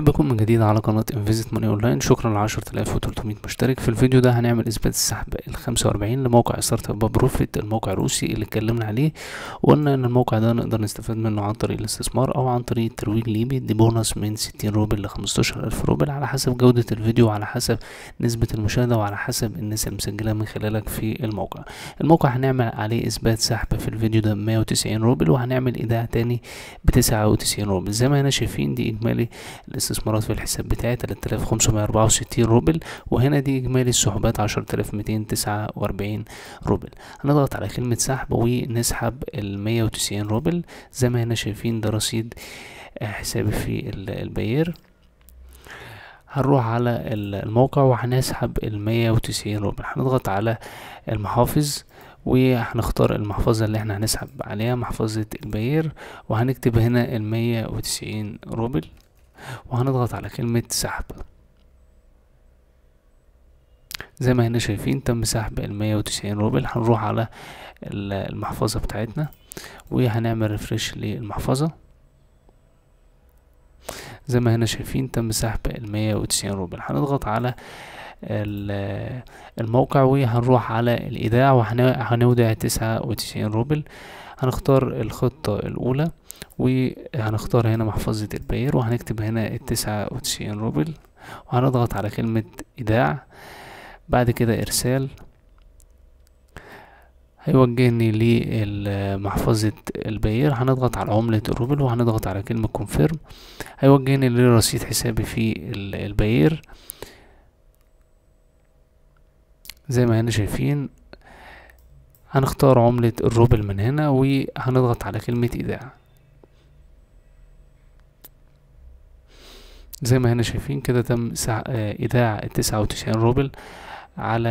بكم من جديد على قناة انفيزيت ماني اونلاين شكرا ل 10300 مشترك في الفيديو ده هنعمل اثبات السحب ال 45 لموقع ستارت اب بروفيت الموقع الروسي اللي اتكلمنا عليه وقلنا ان الموقع ده نقدر نستفاد منه عن طريق الاستثمار او عن طريق الترويج ليه بيدي بونص من 60 روبل ل 15000 روبل على حسب جودة الفيديو وعلى حسب نسبة المشاهدة وعلى حسب الناس اللي من خلالك في الموقع الموقع هنعمل عليه اثبات سحب في الفيديو ده 190 روبل وهنعمل ايداع تاني ب 99 روبل زي ما هنا شايفين دي اجمالي الاستثمارات في الحساب بتاعي 3564 روبل وهنا دي إجمالي السحوبات 10249 روبل هنضغط على كلمة سحب ونسحب ال 190 روبل زي ما هنا شايفين ده رصيد آه، حسابي في البير هنروح على الموقع وهنسحب ال 190 روبل هنضغط على المحافظ وهنختار المحفظة اللي احنا هنسحب عليها محفظة البير وهنكتب هنا المية وتسعين روبل وهنضغط على كلمة سحب زي ما هنا شايفين تم سحب المية وتسعين روبل هنروح على المحفظة بتاعتنا وهنعمل ريفرش للمحفظة زي ما هنا شايفين تم سحب المية وتسعين روبل هنضغط على الموقع وهنروح على الإيداع وهنودع تسعة وتسعين روبل هنختار الخطة الأولى وهنختار هنا محفظة البير وهنكتب هنا التسعة وتسعين روبل وهنضغط على كلمة إيداع بعد كده إرسال هيوجهني لمحفظة البير هنضغط على عملة الروبل وهنضغط على كلمة كونفيرم هيوجهني لرصيد حسابي في البير زي ما هنا شايفين هنختار عملة الروبل من هنا وهنضغط على كلمة إيداع زي ما هنا شايفين كده تم آه، ايداع التسعة وتسعين روبل على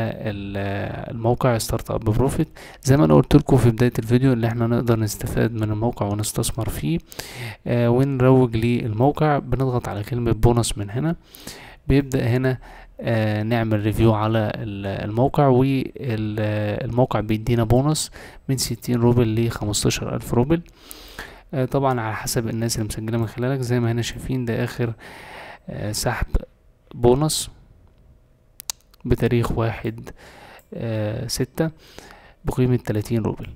آه، الموقع ستارت اب بروفيت زي ما انا قلت لكم في بدايه الفيديو اللي احنا نقدر نستفاد من الموقع ونستثمر فيه آه ونروج للموقع بنضغط على كلمه بونص من هنا بيبدا هنا آه نعمل ريفيو على الموقع والموقع آه، بيدينا بونص من 60 روبل ل 15000 روبل آه، طبعا على حسب الناس اللي مسجله من خلالك زي ما هنا شايفين ده اخر آه، سحب بونص بتاريخ واحد آه، ستة بقيمة تلاتين روبل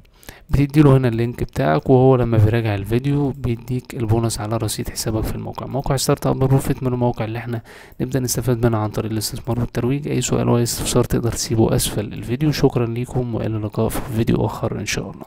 بتديله هنا اللينك بتاعك وهو لما بيراجع الفيديو بيديك البونص على رصيد حسابك في الموقع موقع ستارت اب بروفيت من الموقع اللي احنا نبدا نستفاد منه عن طريق الاستثمار والترويج اي سؤال واي استفسار تقدر تسيبه اسفل الفيديو شكرا ليكم والى اللقاء في فيديو اخر ان شاء الله